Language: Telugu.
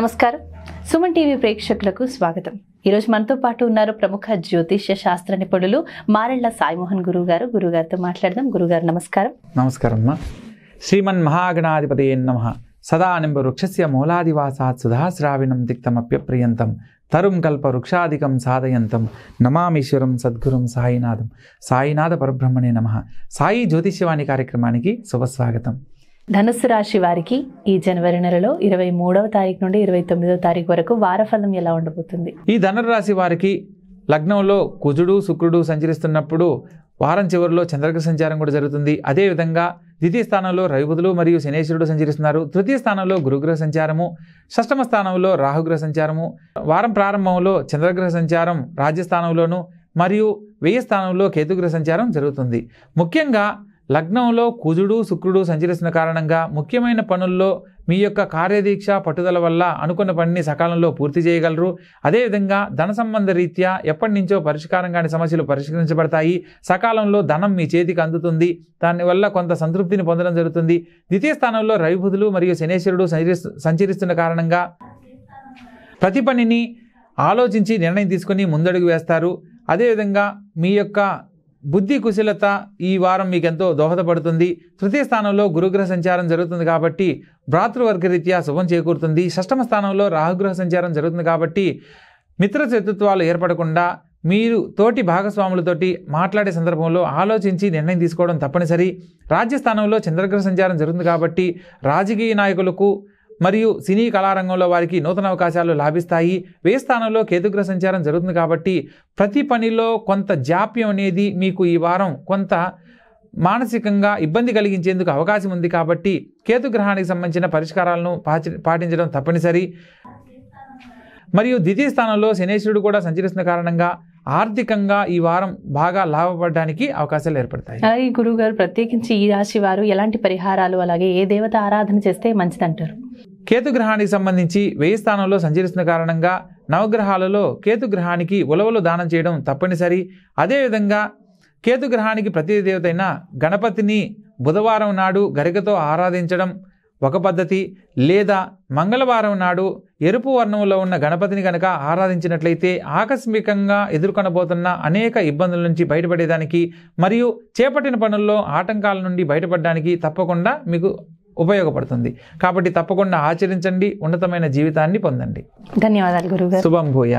నమస్కారం సుమన్ టీవీ ప్రేక్షకులకు స్వాగతం ఈరోజు మనతో పాటు ఉన్నారు ప్రముఖ జ్యోతిష్య శాస్త్ర నిపుణులు మారెళ్ల సాయిమోహన్ గురువు గారు గురుగారితో మాట్లాడదాం గురుగారు నమస్కారం నమస్కారం శ్రీమన్ మహాగణాధిపతి నమ సదా నింబ వృక్షస్య మూలాదివాసాత్ సుధాశ్రావిణం తిక్తమప్యప్రియంతం తరుం కల్ప వృక్షాధికం సాధయంతం నమామీశ్వరం సద్గురుం సాయినాథం సాయినాథ పరబ్రహ్మణే నమ సాయి జ్యోతిష్యవాణి కార్యక్రమానికి శుభస్వాగతం ధనుస్సు రాశి వారికి ఈ జనవరి నెలలో ఇరవై మూడవ తారీఖు నుండి ఇరవై తొమ్మిదవ తారీఖు వరకు వారఫలం ఎలా ఉండబోతుంది ఈ ధనురాశి వారికి లగ్నంలో కుజుడు శుక్రుడు సంచరిస్తున్నప్పుడు వారం చివరిలో చంద్రగ్రహ సంచారం కూడా జరుగుతుంది అదేవిధంగా ద్వితీయ స్థానంలో రవిబుధులు మరియు శనేశ్వరుడు సంచరిస్తున్నారు తృతీయ స్థానంలో గురుగ్రహ సంచారము షష్టమ స్థానంలో రాహుగ్రహ సంచారము వారం ప్రారంభంలో చంద్రగ్రహ సంచారం రాజ్యస్థానంలోను మరియు వెయ్యి స్థానంలో కేతుగ్రహ సంచారం జరుగుతుంది ముఖ్యంగా లగ్నంలో కుజుడు శుక్రుడు సంచరిస్తున్న కారణంగా ముఖ్యమైన పనుల్లో మీ యొక్క కార్యదీక్ష పట్టుదల వల్ల అనుకున్న పనిని సకాలంలో పూర్తి చేయగలరు అదేవిధంగా ధన సంబంధ రీత్యా ఎప్పటి నుంచో పరిష్కారం కాని సమస్యలు పరిష్కరించబడతాయి సకాలంలో ధనం మీ చేతికి అందుతుంది దానివల్ల కొంత సంతృప్తిని పొందడం జరుగుతుంది ద్వితీయ స్థానంలో రవిబుధులు మరియు శనేశ్వరుడు సంచరిస్తున్న కారణంగా ప్రతి పనిని ఆలోచించి నిర్ణయం తీసుకుని ముందడుగు వేస్తారు అదేవిధంగా మీ యొక్క బుద్ధి కుశలత ఈ వారం మీకు ఎంతో దోహదపడుతుంది తృతీయ స్థానంలో గురుగ్రహ సంచారం జరుగుతుంది కాబట్టి భ్రాతృవర్గరీత్యా శుభం చేకూరుతుంది షష్టమ స్థానంలో రాహుగ్రహ సంచారం జరుగుతుంది కాబట్టి మిత్ర శత్రుత్వాలు ఏర్పడకుండా మీరు తోటి భాగస్వాములతోటి మాట్లాడే సందర్భంలో ఆలోచించి నిర్ణయం తీసుకోవడం తప్పనిసరి రాజ్యస్థానంలో చంద్రగ్రహ సంచారం జరుగుతుంది కాబట్టి రాజకీయ నాయకులకు మరియు సినీ కళారంగంలో వారికి నూతన అవకాశాలు లాభిస్తాయి వే స్థానంలో కేతుగ్రహ సంచారం జరుగుతుంది కాబట్టి ప్రతి పనిలో కొంత జాప్యం అనేది మీకు ఈ వారం కొంత మానసికంగా ఇబ్బంది కలిగించేందుకు అవకాశం ఉంది కాబట్టి కేతుగ్రహానికి సంబంధించిన పరిష్కారాలను పాటించడం తప్పనిసరి మరియు ద్వితీయ స్థానంలో శనేశ్వరుడు కూడా సంచరిస్తున్న కారణంగా ఆర్థికంగా ఈ వారం బాగా లాభపడడానికి అవకాశాలు ఏర్పడతాయి అలాగే గురువు గారు ప్రత్యేకించి ఈ రాశి వారు ఎలాంటి పరిహారాలు అలాగే ఏ దేవత ఆరాధన చేస్తే మంచిదంటారు కేతుగ్రహానికి సంబంధించి వెయ్యి స్థానంలో సంచరిస్తున్న కారణంగా నవగ్రహాలలో కేతుగ్రహానికి ఉలవలు దానం చేయడం తప్పనిసరి అదేవిధంగా కేతుగ్రహానికి ప్రతి దేవతైన గణపతిని బుధవారం నాడు గరికతో ఆరాధించడం ఒక పద్ధతి లేదా మంగళవారం నాడు ఎరుపు వర్ణంలో ఉన్న గణపతిని కనుక ఆరాధించినట్లయితే ఆకస్మికంగా ఎదుర్కొనబోతున్న అనేక ఇబ్బందుల నుంచి బయటపడేదానికి మరియు చేపట్టిన పనుల్లో ఆటంకాల నుండి బయటపడడానికి తప్పకుండా మీకు ఉపయోగపడుతుంది కాబట్టి తప్పకుండా ఆచరించండి ఉన్నతమైన జీవితాన్ని పొందండి ధన్యవాదాలు గురువు శుభం భూయా